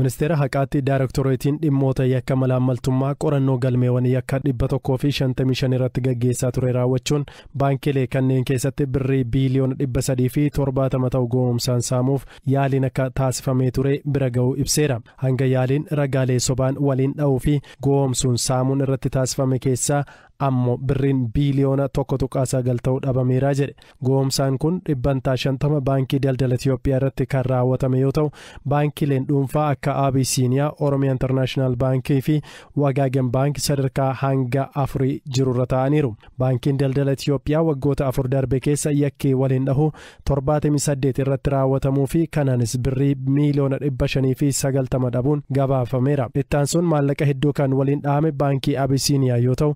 ministeera haqaatti daayirektoreetiin dhimmoota yakka Malaamaltummaa qorannoo galmeewwanii yakka dhibba tokkoo fi shantamii shan irratti gaggeessaa ture raawwachuun baankilee kanneen keessatti birrii biiliyoona dhibba sadii fi torbaatama ta'u goomsaan saamuuf yaaliin akka taasifamee ture bira ga'uu ibseera hanga yaaliin ragaalee sobaan waliin dha'uu fi goomsuun saamuun irratti taasifame keessaa ammoo birriin biiliyoona tokko tuqaa sagal ta'u dhabameera jedhe goomsaan kun dhibbantaa shantama baankii daldala Itiyoophiyaa irratti kan raawwatame yoo ta'u baankiileen dhuunfaa akka Abisiiniyaa oromiya Intarnaashinaal Baankii fi Wagaagan baank sadarkaa hanga afurii jirurra ta'aniiru baankiin daldala Itiyoophiyaa waggoota afur darbe keessa yakkee waliin dhahu torbaatamii saddeet irratti raawwatamuu fi kanaanis birrii miiliyoona dhibba shanii fi sagaltama dhabuun gabaafameera ittaan sun maallaqa hedduu kan waliin dhahame baankii Abisiiniyaa yoo ta'u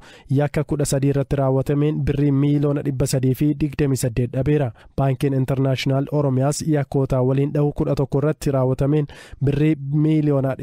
akka 13 irratti raawwatameen birrii miiliyoona fi 328 dhabeera baankiin intarnaashinaal oromiyaas yakkootaa waliin dhahu kudha tokko irratti raawwatameen birrii miiliyoona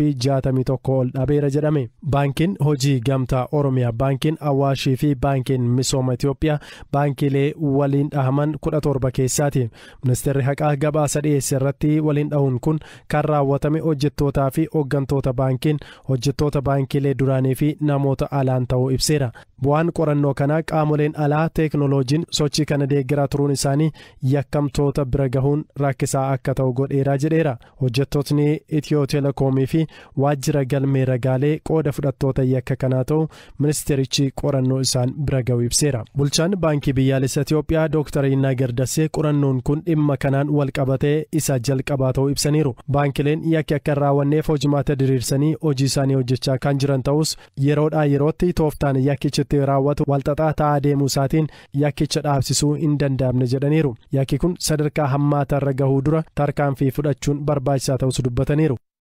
fi jaatamii tokko ol dhabeera jedhame baankiin hojii gamtaa oromiyaa baankiin awaashii fi baankiin misooma itiyoophiyaa baankiilee waliin dhahaman 17 keessaati ministeerri haqaa gabaasa dhiyeesse irratti waliin dhahuun kun kan raawwatame hojjettootaa fi hooggantoota baankiin hojjettoota baankiilee duraanii fi namoota alaan ta'uu ibse. dhiyeesseera. Bu'aan qorannoo kanaa qaamoleen alaa teeknoloojiin sochii kana deeggaraa turuun isaanii yakkamtoota bira gahuun rakkisaa akka ta'u godheera jedheera. Hojjettootni Itiyoo teelekoomii fi waajjira galmee ragaalee qooda fudhattoota yakka kanaa ta'u ministeerichi qorannoo isaan bira gahu ibseera. Bulchaan baankii biyyaalessa itiyoophiyaa dooktar Innaa gardasee qorannoon kun dhimma kanaan wal qabatee isa jalqabaa ta'uu ibsaniiru. Baankileen yakki akka hin raawwanneef hojimaata diriirsanii hojii isaanii hojjechaa kan jiran ta'us yeroodhaa yerootti tooftaan yaakkichatti raawwatu walxaxaa ta'aa deemuu isaatiin yakkicha dhaabsisuu hin danda'amne jedhaniiru yaakki kun sadarkaa irra gahuu dura tarkaanfii fudhachuun barbaachisaa ta'us dubbataniiru.